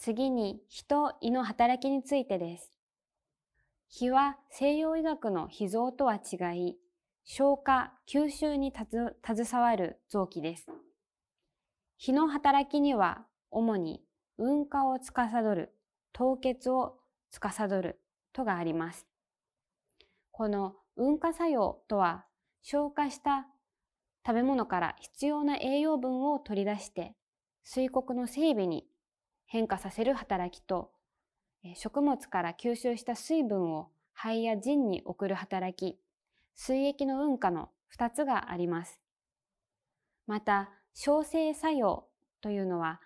次に火と胃の働きについてです。火は西洋医学の脾臓とは違い、消化、吸収に携わる臓器です。火の働きには主に運化を司る、凍結を司るとがあります。この運化作用とは消化した食べ物から必要な栄養分を取り出して水穀の整備に変化させる働きと、食物から吸収した水分を肺や腎に送る働き、水液の運化の2つがあります。また、小生作用というのは、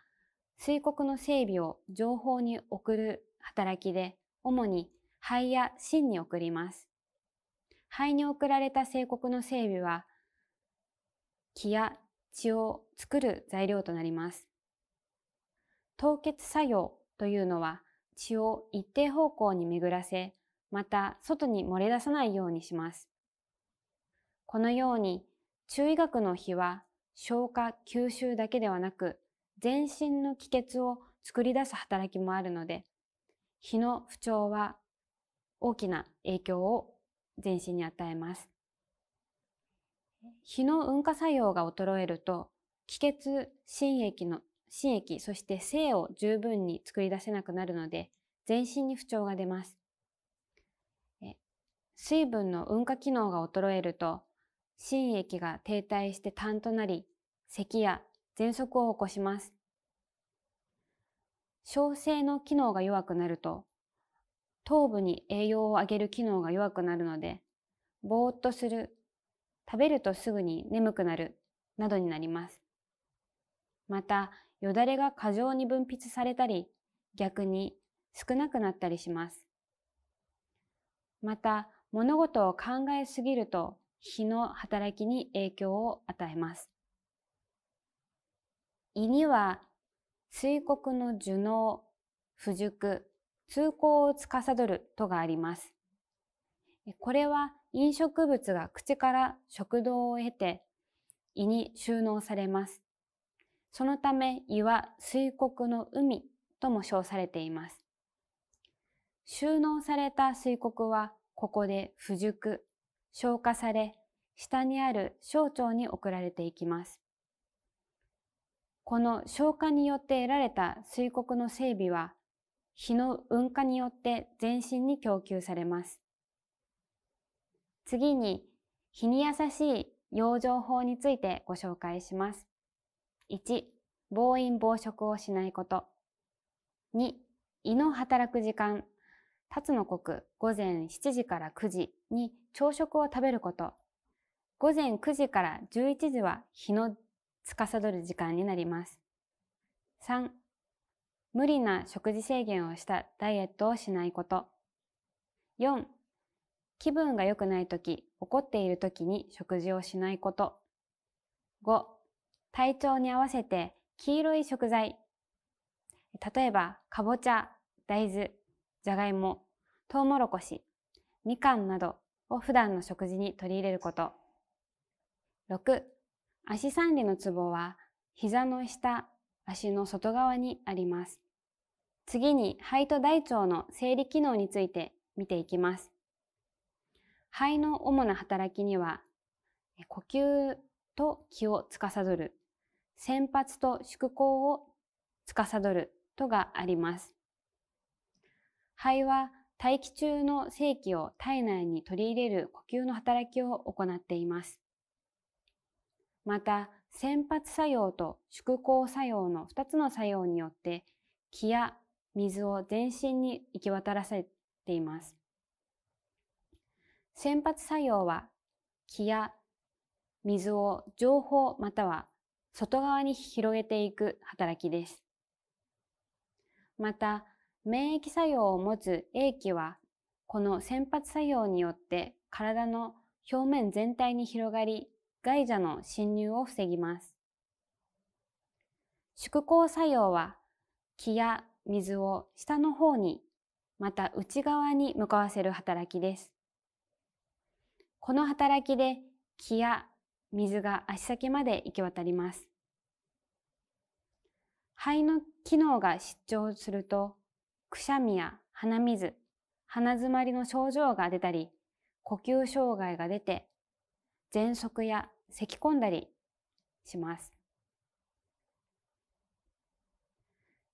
水国の整備を情報に送る働きで、主に肺や芯に送ります。肺に送られた聖国の整備は、気や血を作る材料となります。凍結作用というのは血を一定方向に巡らせ、また外に漏れ出さないようにします。このように中医学の日は消化吸収だけではなく全身の気血を作り出す働きもあるので火の不調は大きな影響を全身に与えます火の運化作用が衰えると気血神液の心液、そして性を十分に作り出せなくなるので、全身に不調が出ます。水分の運化機能が衰えると、心液が停滞して痰となり、咳や喘息を起こします。小生の機能が弱くなると、頭部に栄養をあげる機能が弱くなるので、ぼーっとする、食べるとすぐに眠くなる、などになります。また、よだれが過剰に分泌されたり、逆に少なくなったりします。また、物事を考えすぎると、脾の働きに影響を与えます。胃には、水谷の受納、不熟、通行を司るとがあります。これは飲食物が口から食道を経て胃に収納されます。そのため胃は水国の海とも称されています。収納された水国はここで腐熟、消化され、下にある小腸に送られていきます。この消化によって得られた水国の整備は、火の運化によって全身に供給されます。次に、火に優しい養生法についてご紹介します。1、暴飲暴食をしないこと。2、胃の働く時間、辰の刻午前7時から9時に朝食を食べること。午前9時から11時は日の司る時間になります。3、無理な食事制限をしたダイエットをしないこと。4、気分が良くないとき、怒っているときに食事をしないこと。5、体調に合わせて黄色い食材、例えば、かぼちゃ、大豆、じゃがいも、とうもろこし、みかんなどを普段の食事に取り入れること。6、足三里のツボは、膝の下、足の外側にあります。次に肺と大腸の生理機能について見ていきます。肺の主な働きには、呼吸と気を司る、先発と縮行を司るとがあります。肺は大気中の正気を体内に取り入れる呼吸の働きを行っています。また、先発作用と縮行作用の2つの作用によって気や水を全身に行き渡らせています。先発作用は気や水を情報または外側に広げていく働きです。また、免疫作用を持つ英気は、この先発作用によって体の表面全体に広がり、外邪の侵入を防ぎます。縮光作用は、気や水を下の方に、また内側に向かわせる働きです。この働きで気や水が足先まで行き渡ります。肺の機能が失調すると、くしゃみや鼻水、鼻づまりの症状が出たり、呼吸障害が出て、喘息や咳込んだりします。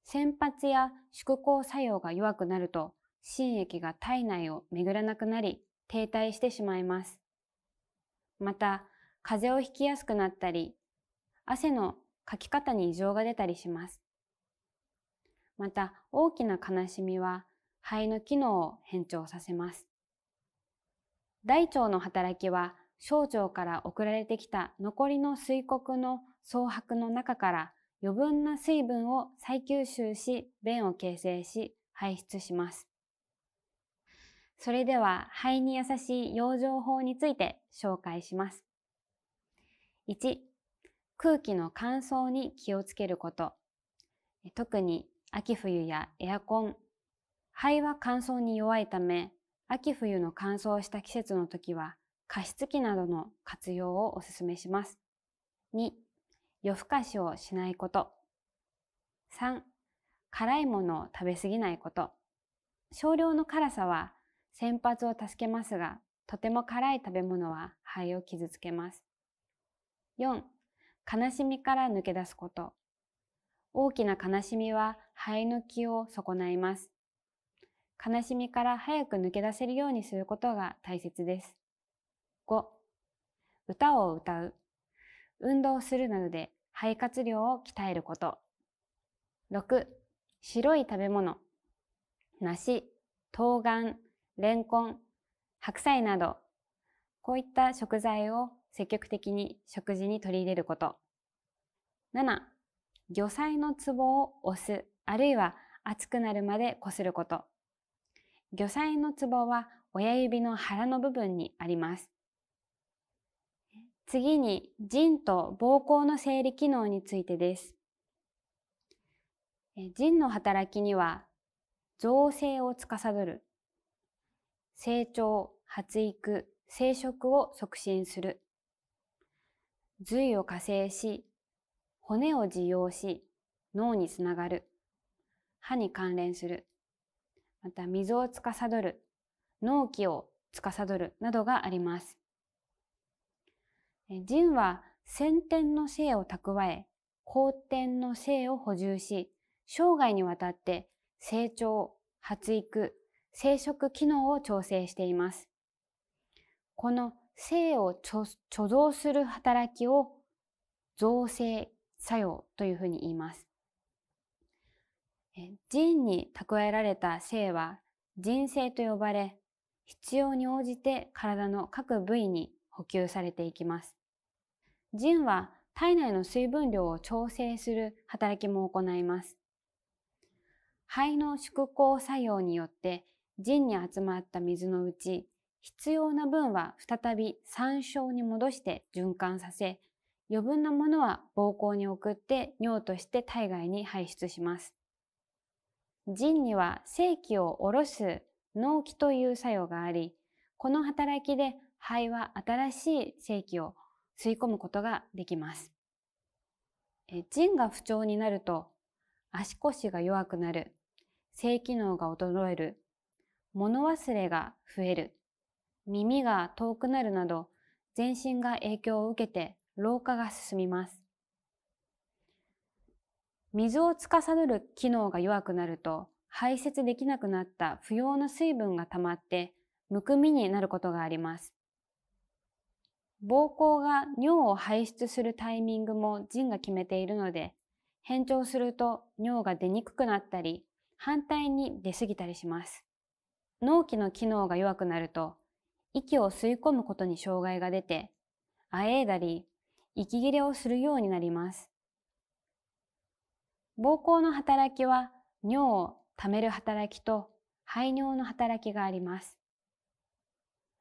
先発や縮行作用が弱くなると、新液が体内を巡らなくなり、停滞してしまいます。また、風邪をひきやすくなったり、汗のかき方に異常が出たりします。また、大きな悲しみは肺の機能を変調させます。大腸の働きは小腸から送られてきた残りの水穀の蒼白の中から余分な水分を再吸収し、便を形成し、排出します。それでは肺に優しい養生法について紹介します。1、空気の乾燥に気をつけること。特に秋冬やエアコン。肺は乾燥に弱いため、秋冬の乾燥した季節の時は加湿器などの活用をお勧めします。2、夜更かしをしないこと。3、辛いものを食べ過ぎないこと。少量の辛さは先発を助けますが、とても辛い食べ物は肺を傷つけます。4、悲しみから抜け出すこと。大きな悲しみは肺の気を損ないます。悲しみから早く抜け出せるようにすることが大切です。5、歌を歌う。運動するなどで肺活量を鍛えること。6、白い食べ物。梨、冬瓜、レンコン、白菜など、こういった食材を積極的に食事に取り入れること。7、魚菜のツボを押す、あるいは熱くなるまでこすること。魚菜のツボは親指の腹の部分にあります。次に、腎と膀胱の生理機能についてです。腎の働きには、造成を司る、成長、発育、生殖を促進する、髄を加勢し、骨を受容し、脳につながる。歯に関連する。また、水を司る。脳器を司る。などがあります。人は先天の性を蓄え、後天の性を補充し、生涯にわたって成長、発育、生殖機能を調整しています。この性を貯蔵する働きを造成作用というふうに言います。腎に蓄えられた性は腎性と呼ばれ、必要に応じて体の各部位に補給されていきます。腎は体内の水分量を調整する働きも行います。肺の縮行作用によって腎に集まった水のうち必要な分は再び参照に戻して循環させ、余分なものは膀胱に送って尿として体外に排出します。腎には正気を下ろす脳気という作用があり、この働きで肺は新しい正気を吸い込むことができます。腎が不調になると足腰が弱くなる、性機能が衰える、物忘れが増える、耳が遠くなるなど全身が影響を受けて老化が進みます。水を司る機能が弱くなると排泄できなくなった不要な水分が溜まってむくみになることがあります。膀胱が尿を排出するタイミングも腎が決めているので変調すると尿が出にくくなったり反対に出すぎたりします。納期の機能が弱くなると息を吸い込むことに障害が出て、あえいだり、息切れをするようになります。膀胱の働きは、尿を溜める働きと排尿の働きがあります。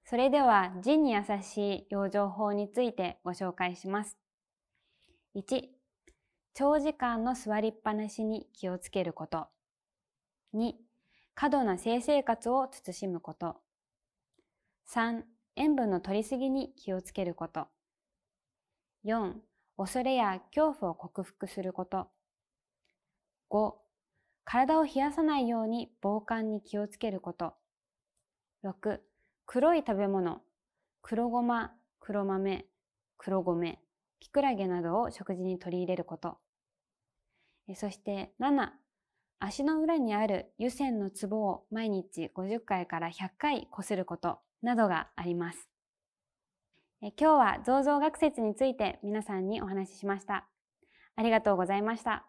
それでは、腎に優しい養生法についてご紹介します。1、長時間の座りっぱなしに気をつけること。2、過度な性生活を慎むこと。3、塩分の取りすぎに気をつけること。4、恐れや恐怖を克服すること。5、体を冷やさないように防寒に気をつけること。6、黒い食べ物、黒ごま、黒豆、黒米、キクラゲなどを食事に取り入れること。そして7、足の裏にある湯煎のツボを毎日50回から100回こすること。などがあります。え今日は造像学説について皆さんにお話ししました。ありがとうございました。